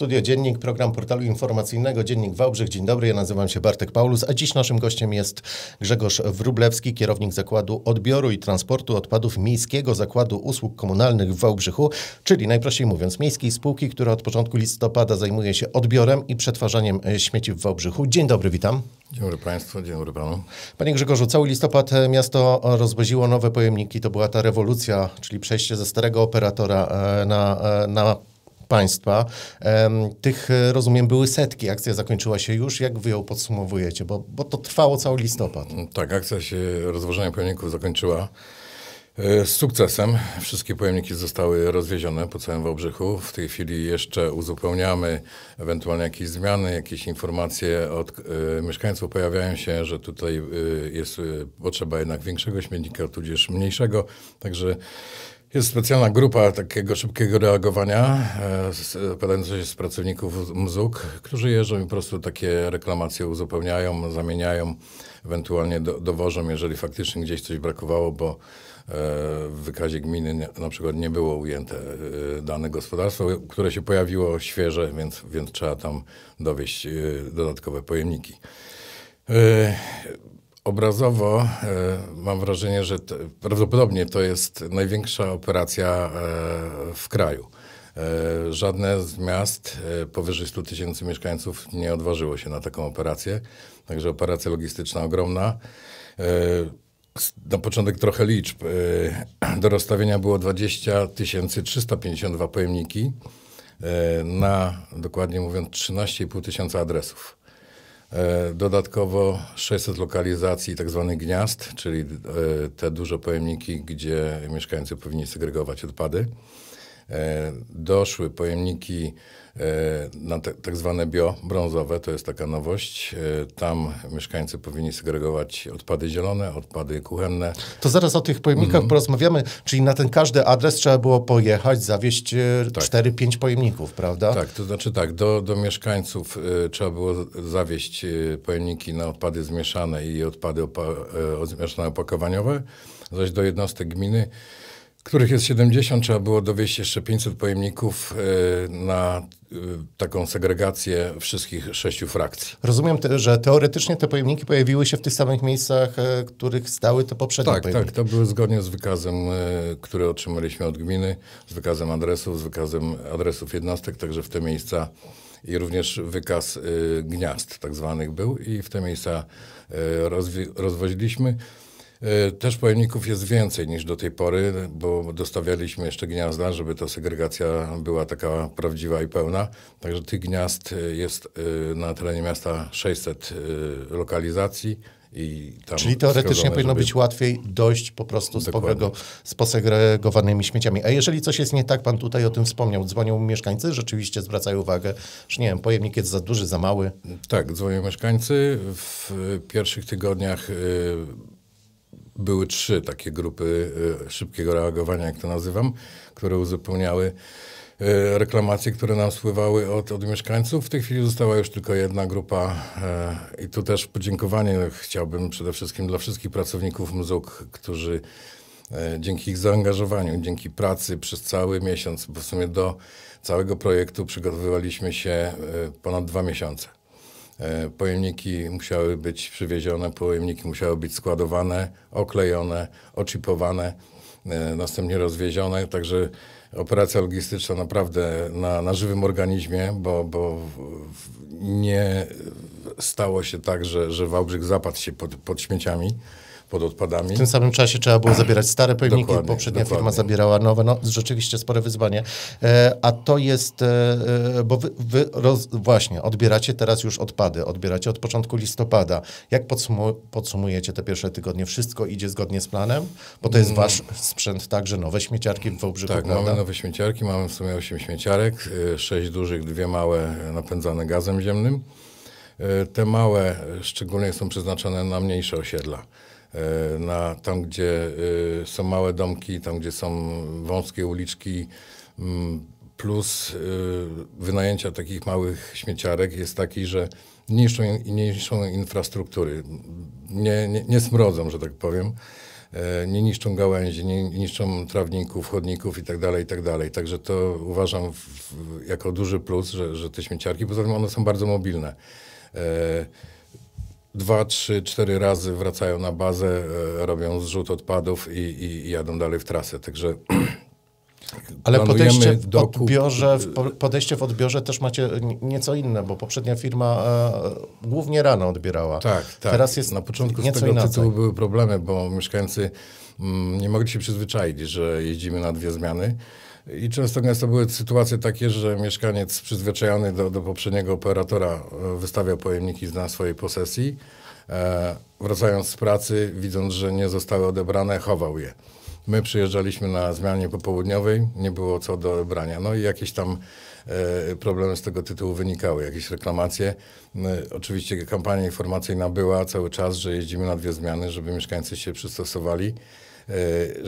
Studio Dziennik, program portalu informacyjnego Dziennik Wałbrzych. Dzień dobry, ja nazywam się Bartek Paulus, a dziś naszym gościem jest Grzegorz Wrublewski, kierownik Zakładu Odbioru i Transportu Odpadów Miejskiego Zakładu Usług Komunalnych w Wałbrzychu, czyli najprościej mówiąc miejskiej spółki, która od początku listopada zajmuje się odbiorem i przetwarzaniem e, śmieci w Wałbrzychu. Dzień dobry, witam. Dzień dobry Państwu, dzień dobry Panu. Panie Grzegorzu, cały listopad e, miasto rozwoziło nowe pojemniki. To była ta rewolucja, czyli przejście ze starego operatora e, na, na państwa. Tych, e, rozumiem, były setki. Akcja zakończyła się już. Jak wy ją podsumowujecie? Bo, bo to trwało cały listopad. Mm, tak, akcja się rozważania pojemników zakończyła. E, z sukcesem wszystkie pojemniki zostały rozwiezione po całym Wałbrzychu. W tej chwili jeszcze uzupełniamy ewentualnie jakieś zmiany, jakieś informacje od e, mieszkańców pojawiają się, że tutaj jest potrzeba jednak większego śmietnika, tudzież mniejszego. Także jest specjalna grupa takiego szybkiego reagowania, składająca e, się z pracowników MZUK, którzy jeżdżą i po prostu takie reklamacje uzupełniają, zamieniają, ewentualnie do, dowożą, jeżeli faktycznie gdzieś coś brakowało, bo e, w wykazie gminy na przykład nie było ujęte e, dane gospodarstwo, które się pojawiło świeże, więc, więc trzeba tam dowieść dodatkowe pojemniki obrazowo e, mam wrażenie, że to, prawdopodobnie to jest największa operacja e, w kraju. E, żadne z miast powyżej 100 tysięcy mieszkańców nie odważyło się na taką operację. Także operacja logistyczna ogromna. Na początek trochę liczb. Do rozstawienia było 20 352 pojemniki na, dokładnie mówiąc, 13,5 tysiąca adresów. E, dodatkowo 600 lokalizacji tzw. Tak gniazd, czyli e, te duże pojemniki, gdzie mieszkańcy powinni segregować odpady. E, doszły pojemniki e, na tak zwane biobrązowe, to jest taka nowość. E, tam mieszkańcy powinni segregować odpady zielone, odpady kuchenne. To zaraz o tych pojemnikach mm porozmawiamy, czyli na ten każdy adres trzeba było pojechać, zawieźć tak. 4-5 pojemników, prawda? Tak, to znaczy tak, do, do mieszkańców trzeba było zawieźć pojemniki na odpady zmieszane i odpady opa- opakowaniowe, zaś do jednostek gminy których jest 70, trzeba było dowieść jeszcze 500 pojemników e, na e, taką segregację wszystkich sześciu frakcji. Rozumiem, te, że teoretycznie te pojemniki pojawiły się w tych samych miejscach, w e, których stały te poprzednie tak, tak pojemniki. Tak, to były zgodnie z wykazem, który otrzymaliśmy od gminy, z wykazem adresów, z wykazem adresów jednostek, także w te miejsca i również wykaz gniazd tak zwanych był i w te miejsca rozwoziliśmy. E, też pojemników jest więcej niż do tej pory, bo dostawialiśmy jeszcze gniazda, żeby ta segregacja była taka prawdziwa i pełna. Także tych gniazd e, jest e, na terenie miasta 600 lokalizacji. i tam. Czyli teoretycznie powinno żeby... być łatwiej dojść po prostu z, pobrego, z posegregowanymi śmieciami. A jeżeli coś jest nie tak, pan tutaj o tym wspomniał, dzwonią mieszkańcy, rzeczywiście zwracają uwagę, że nie wiem, pojemnik jest za duży, za mały. Tak, dzwonią mieszkańcy. W pierwszych tygodniach były trzy takie grupy e, szybkiego reagowania, jak to nazywam, które uzupełniały e, reklamacje, które nam spływały od, od mieszkańców. W tej chwili została już tylko jedna grupa e, i tu też podziękowanie chciałbym przede wszystkim dla wszystkich pracowników MZUK, którzy dzięki ich zaangażowaniu, dzięki pracy przez cały miesiąc, bo w sumie do całego projektu przygotowywaliśmy się ponad dwa miesiące. E, pojemniki musiały być przywiezione, pojemniki musiały być składowane, oklejone, oczipowane, e, następnie rozwiezione. Także operacja logistyczna naprawdę na, na żywym organizmie, bo, bo nie stało się tak, że, że Wałbrzych zapadł się pod, pod śmieciami pod odpadami. W tym samym czasie trzeba było zabierać stare pojemniki, dokładnie, poprzednia dokładnie. firma zabierała nowe. No, rzeczywiście spore wyzwanie. E, a to jest, e, e, bo wy, wy roz, właśnie odbieracie teraz już odpady, odbieracie od początku listopada. Jak podsumu podsumujecie te pierwsze tygodnie? Wszystko idzie zgodnie z planem? Bo to jest mm. wasz sprzęt także, nowe śmieciarki w Wałbrzychu, Tak, prawda? mamy nowe śmieciarki, mamy w sumie 8 śmieciarek, 6 e, dużych, dwie małe e, napędzane gazem ziemnym. Te małe szczególnie są przeznaczone na mniejsze osiedla. E, na tam, gdzie e, są małe domki, tam, gdzie są wąskie uliczki, mm, plus e, wynajęcia takich małych śmieciarek jest taki, że niszczą, niszczą infrastruktury, nie, nie, nie smrodzą, że tak powiem nie niszczą gałęzi, nie niszczą trawników, chodników itd., tak itd. Tak Także to uważam w, jako duży plus, że, że te śmieciarki, poza tym one są bardzo mobilne dwa, trzy, cztery razy wracają na bazę, e, robią zrzut odpadów i, i jadą dalej w trasę. Także ale podejście w, odbiorze, w podejście w odbiorze też macie nieco inne, bo poprzednia firma e, głównie rano odbierała. Tak, tak. Teraz jest na początku nieco z tego inaczej. tytułu były problemy, bo mieszkańcy mm, nie mogli się przyzwyczaić, że jeździmy na dwie zmiany. I często gęsto były sytuacje takie, że mieszkaniec przyzwyczajony do, do poprzedniego operatora e, wystawiał pojemniki na swojej posesji. E, wracając z pracy, widząc, że nie zostały odebrane, chował je. My przyjeżdżaliśmy na zmianie popołudniowej, nie było co do odebrania. No i jakieś tam e, problemy z tego tytułu wynikały, jakieś reklamacje. E, oczywiście kampania informacyjna była cały czas, że jeździmy na dwie zmiany, żeby mieszkańcy się przystosowali, e,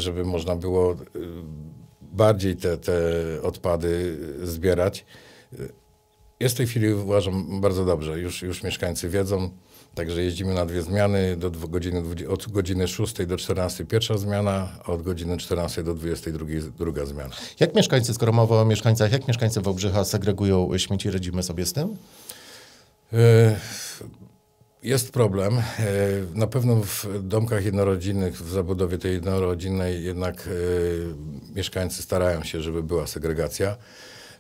żeby można było e, bardziej te, te odpady zbierać. Jest w tej chwili, uważam, bardzo dobrze. Już, już mieszkańcy wiedzą. Także jeździmy na dwie zmiany, do godziny, od godziny 6 do 14 pierwsza zmiana, a od godziny 14 do 22 druga zmiana. Jak mieszkańcy, skoro mowa o mieszkańcach, jak mieszkańcy Wałbrzycha segregują śmieci, radzimy sobie z tym? Yy jest problem. E, na pewno w domkach jednorodzinnych, w zabudowie tej jednorodzinnej jednak e, mieszkańcy starają się, żeby była segregacja.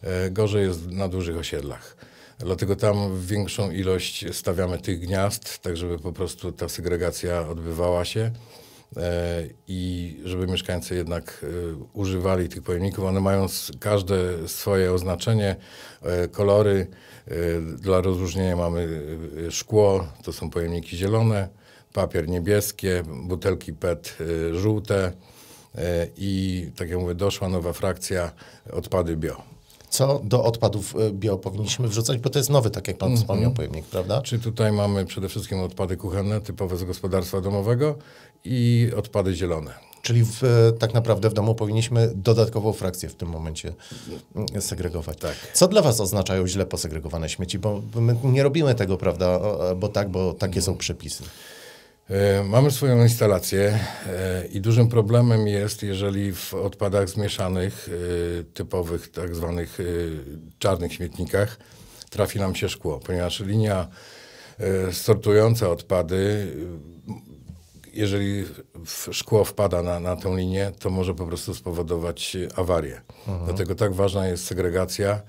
E, gorzej jest na dużych osiedlach. Dlatego tam większą ilość stawiamy tych gniazd, tak żeby po prostu ta segregacja odbywała się. E, i żeby mieszkańcy jednak e, używali tych pojemników. One mają każde swoje oznaczenie, e, kolory. Dla rozróżnienia mamy szkło, to są pojemniki zielone, papier niebieskie, butelki PET żółte i, tak jak mówię, doszła nowa frakcja odpady bio co do odpadów e, bio powinniśmy wrzucać, bo to jest nowy, tak jak pan mm -hmm. wspomniał, pojemnik, prawda? Czy tutaj mamy przede wszystkim odpady kuchenne, typowe z gospodarstwa domowego i odpady zielone. Czyli w, e, tak naprawdę w domu powinniśmy dodatkową frakcję w tym momencie mm, segregować. Tak. Co dla Was oznaczają źle posegregowane śmieci? Bo my nie robimy tego, prawda? Bo tak, bo takie są przepisy. E, mamy swoją instalację e, i dużym problemem jest, jeżeli w odpadach zmieszanych, e, typowych tak zwanych czarnych śmietnikach trafi nam się szkło, ponieważ linia sortująca odpady, jeżeli szkło wpada na, na tę linię, to może po prostu spowodować awarię. Mhm. Dlatego tak ważna jest segregacja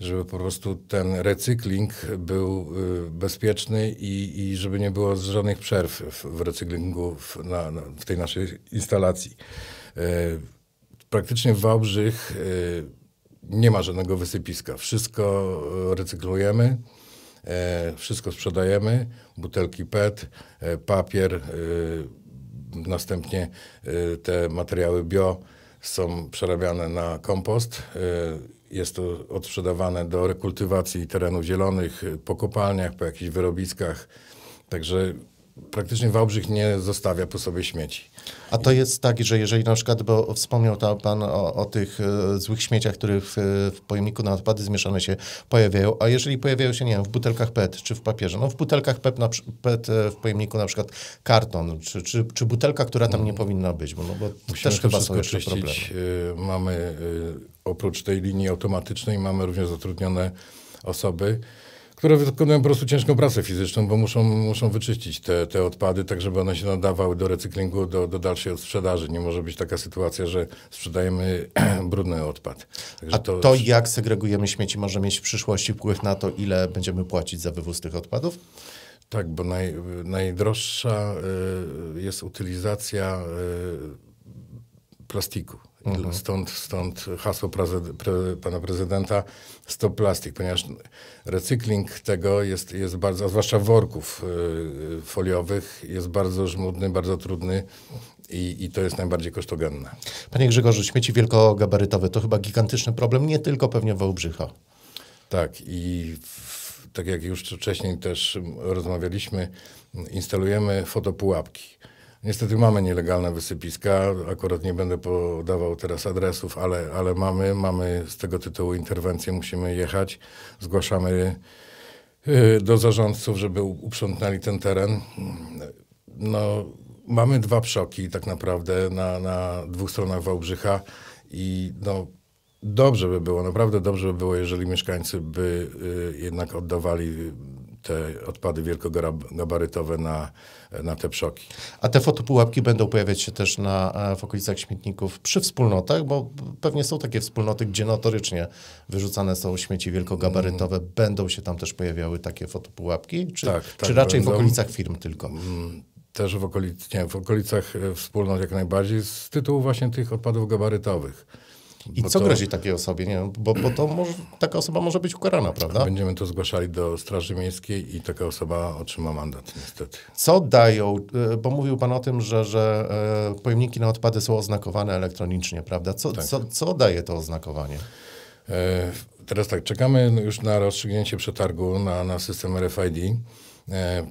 żeby po prostu ten recykling był y, bezpieczny i, i żeby nie było żadnych przerw w, recyklingu w, na, na, w, tej naszej instalacji. Y, praktycznie w Wałbrzych y, nie ma żadnego wysypiska. Wszystko recyklujemy. Wszystko sprzedajemy, butelki PET, papier, następnie te materiały bio są przerabiane na kompost. Y, jest to odsprzedawane do rekultywacji terenów zielonych po kopalniach, po jakichś wyrobiskach. Także praktycznie Wałbrzych nie zostawia po sobie śmieci. A to jest tak, że jeżeli na przykład, bo wspomniał pan o, o tych e, złych śmieciach, które w, w, pojemniku na odpady zmieszane się pojawiają, a jeżeli pojawiają się, nie wiem, w butelkach PET czy w papierze, no w butelkach PET, na, e, PET w pojemniku na przykład karton, czy, czy, czy butelka, która tam nie mm. powinna być, bo, no, bo Musimy też chyba są jeszcze problemy. Yy, mamy e, oprócz tej linii automatycznej mamy również zatrudnione osoby, które wykonują po prostu ciężką pracę fizyczną, bo muszą, muszą wyczyścić te, te odpady, tak żeby one się nadawały do recyklingu, do, do dalszej odsprzedaży. Nie może być taka sytuacja, że sprzedajemy brudny odpad. Także A to... to, jak segregujemy śmieci, może mieć w przyszłości wpływ na to, ile będziemy płacić za wywóz tych odpadów? Tak, bo naj, najdroższa y, jest utylizacja y, plastiku. Mhm. Stąd, stąd hasło prezyd pre pana prezydenta Stop Plastik, ponieważ recykling tego jest, jest bardzo, a zwłaszcza worków y, y, foliowych, jest bardzo żmudny, bardzo trudny i, i, to jest najbardziej kosztogenne. Panie Grzegorzu, śmieci wielkogabarytowe to chyba gigantyczny problem, nie tylko pewnie Wałbrzycha. Tak i w, tak jak już wcześniej też rozmawialiśmy, instalujemy fotopułapki Niestety mamy nielegalne wysypiska. Akurat nie będę podawał teraz adresów, ale, ale mamy. Mamy z tego tytułu interwencję, musimy jechać. Zgłaszamy y, do zarządców, żeby uprzątnęli ten teren. No, mamy dwa przoki tak naprawdę na, na dwóch stronach Wałbrzycha i no, dobrze by było, naprawdę dobrze by było, jeżeli mieszkańcy by y, jednak oddawali te odpady wielkogabarytowe na, na te przoki. A te fotopułapki będą pojawiać się też na, e, w okolicach śmietników przy wspólnotach, bo pewnie są takie wspólnoty, gdzie notorycznie wyrzucane są śmieci wielkogabarytowe. Mm. Będą się tam też pojawiały takie fotopułapki? Czy, tak, tak, czy raczej będą. w okolicach firm tylko? Mm, też w, okolic, nie, w okolicach e, wspólnot jak najbardziej z tytułu właśnie tych odpadów gabarytowych. I co to... grozi takiej osobie? Nie bo, bo to może, taka osoba może być ukarana, prawda? Będziemy to zgłaszali do Straży Miejskiej i taka osoba otrzyma mandat, niestety. Co dają, e, bo mówił Pan o tym, że, że e, pojemniki na odpady są oznakowane elektronicznie, prawda? Co, tak. co, co daje to oznakowanie? E, teraz tak, czekamy już na rozstrzygnięcie przetargu na, na system RFID.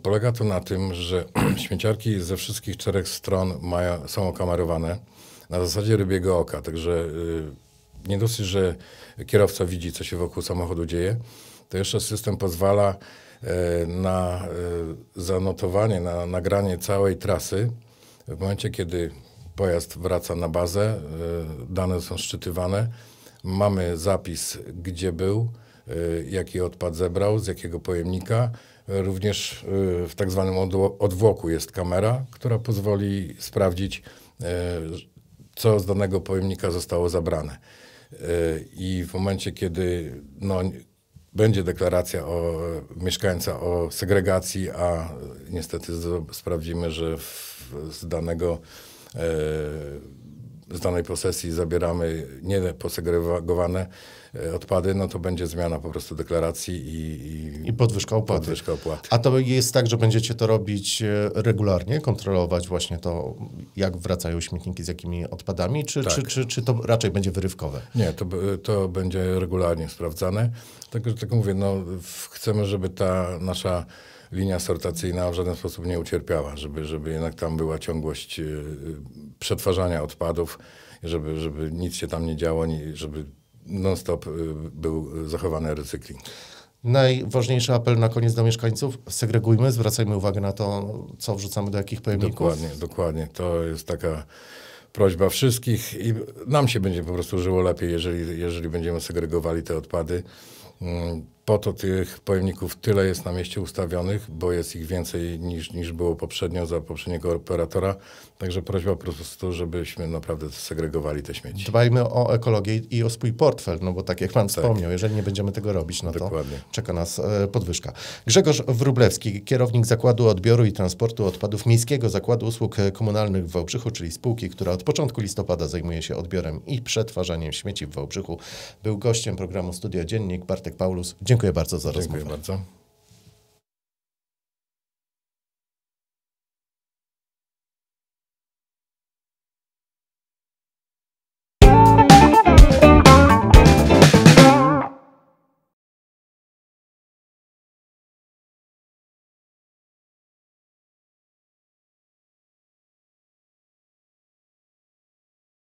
Polega to na tym, że śmieciarki ze wszystkich czterech stron mają, są okamerowane na zasadzie rybiego oka, także nie dosyć, że kierowca widzi, co się wokół samochodu dzieje, to jeszcze system pozwala e, na e, zanotowanie, na nagranie całej trasy. W momencie, kiedy pojazd wraca na bazę, e, dane są szczytywane, mamy zapis, gdzie był, jaki odpad zebrał, z jakiego pojemnika. Również w tak zwanym odwłoku jest kamera, która pozwoli sprawdzić, co z danego pojemnika zostało zabrane. E, i w momencie, kiedy no, będzie deklaracja o, mieszkańca o segregacji, a niestety sprawdzimy, że w, z danego e, z danej posesji zabieramy nieposegregowane e, odpady, no to będzie zmiana po prostu deklaracji i, i, I podwyżka, opłaty. podwyżka opłaty. A to jest tak, że będziecie to robić e, regularnie, kontrolować właśnie to, jak wracają śmietniki z jakimi odpadami, czy, tak. czy, czy, czy to raczej będzie wyrywkowe? Nie, to, to będzie regularnie sprawdzane. Także tak mówię, no, chcemy, żeby ta nasza linia sortacyjna w żaden sposób nie ucierpiała, żeby, żeby jednak tam była ciągłość y, y, przetwarzania odpadów, żeby, żeby nic się tam nie działo, żeby non-stop y, był zachowany recykling. Najważniejszy apel na koniec do mieszkańców: segregujmy, zwracajmy uwagę na to, co wrzucamy do jakich pojemników. Dokładnie, dokładnie. To jest taka prośba wszystkich i nam się będzie po prostu żyło lepiej, jeżeli, jeżeli będziemy segregowali te odpady. Mm, po to tych pojemników tyle jest na mieście ustawionych, bo jest ich więcej niż, niż było poprzednio za poprzedniego operatora. Także prośba po prostu, żebyśmy naprawdę segregowali te śmieci. Dbajmy o ekologię i o swój portfel, no bo tak jak Pan tak. wspomniał, jeżeli nie będziemy tego robić, no Dokładnie. to czeka nas e, podwyżka. Grzegorz Wrublewski, kierownik Zakładu Odbioru i Transportu Odpadów Miejskiego Zakładu Usług Komunalnych w Wałbrzychu, czyli spółki, która od początku listopada zajmuje się odbiorem i przetwarzaniem śmieci w Wałbrzychu, był gościem programu Studio Dziennik Bartek Paulus. Dziękuję Dziękuję bardzo za Dziękuję rozmowę. Dziękuję bardzo.